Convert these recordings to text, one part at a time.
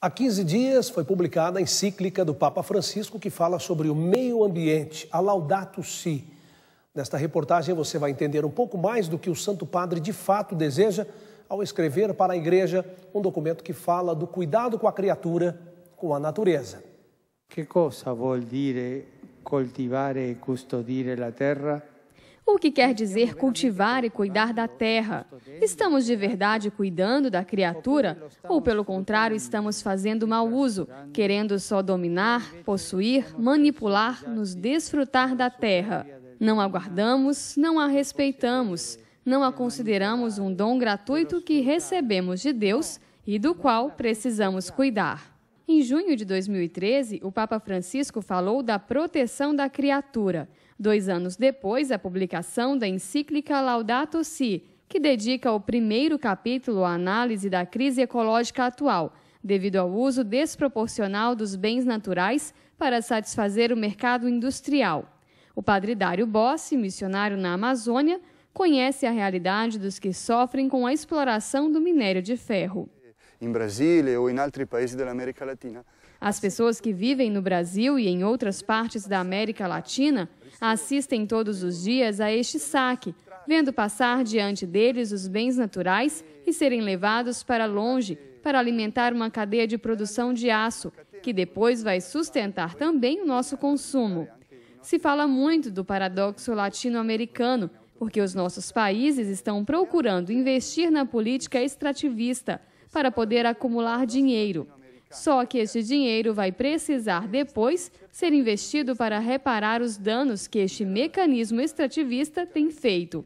Há 15 dias foi publicada a encíclica do Papa Francisco que fala sobre o meio ambiente, a Laudato Si. Nesta reportagem você vai entender um pouco mais do que o Santo Padre de fato deseja ao escrever para a Igreja um documento que fala do cuidado com a criatura, com a natureza. Que coisa vuol dire cultivar e custodire la terra? o que quer dizer cultivar e cuidar da terra. Estamos de verdade cuidando da criatura ou, pelo contrário, estamos fazendo mau uso, querendo só dominar, possuir, manipular, nos desfrutar da terra? Não aguardamos, não a respeitamos, não a consideramos um dom gratuito que recebemos de Deus e do qual precisamos cuidar. Em junho de 2013, o Papa Francisco falou da proteção da criatura. Dois anos depois, a publicação da encíclica Laudato Si, que dedica o primeiro capítulo à análise da crise ecológica atual, devido ao uso desproporcional dos bens naturais para satisfazer o mercado industrial. O padre Dário Bossi, missionário na Amazônia, conhece a realidade dos que sofrem com a exploração do minério de ferro em Brasília ou em outros países da América Latina. As pessoas que vivem no Brasil e em outras partes da América Latina assistem todos os dias a este saque, vendo passar diante deles os bens naturais e serem levados para longe para alimentar uma cadeia de produção de aço, que depois vai sustentar também o nosso consumo. Se fala muito do paradoxo latino-americano, porque os nossos países estão procurando investir na política extrativista para poder acumular dinheiro. Só que este dinheiro vai precisar depois ser investido para reparar os danos que este mecanismo extrativista tem feito.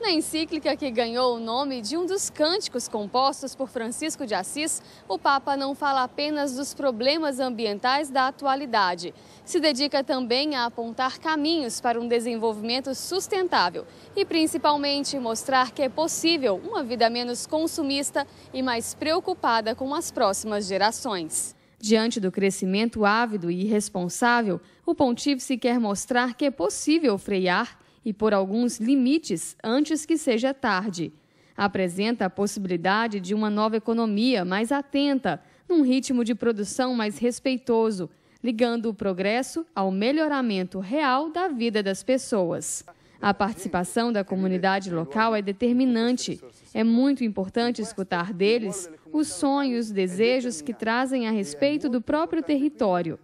Na encíclica que ganhou o nome de um dos cânticos compostos por Francisco de Assis, o Papa não fala apenas dos problemas ambientais da atualidade. Se dedica também a apontar caminhos para um desenvolvimento sustentável e, principalmente, mostrar que é possível uma vida menos consumista e mais preocupada com as próximas gerações. Diante do crescimento ávido e irresponsável, o pontífice quer mostrar que é possível frear e por alguns limites antes que seja tarde. Apresenta a possibilidade de uma nova economia mais atenta, num ritmo de produção mais respeitoso, ligando o progresso ao melhoramento real da vida das pessoas. A participação da comunidade local é determinante. É muito importante escutar deles os sonhos, desejos que trazem a respeito do próprio território.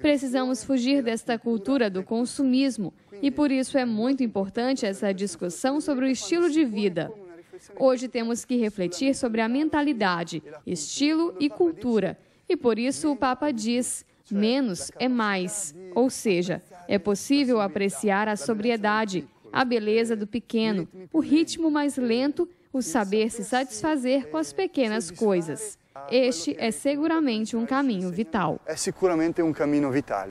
Precisamos fugir desta cultura do consumismo e por isso é muito importante essa discussão sobre o estilo de vida. Hoje temos que refletir sobre a mentalidade, estilo e cultura. E por isso o Papa diz: menos é mais. Ou seja, é possível apreciar a sobriedade, a beleza do pequeno, o ritmo mais lento, o saber se satisfazer com as pequenas coisas. Este é seguramente um caminho vital. É seguramente um caminho vital.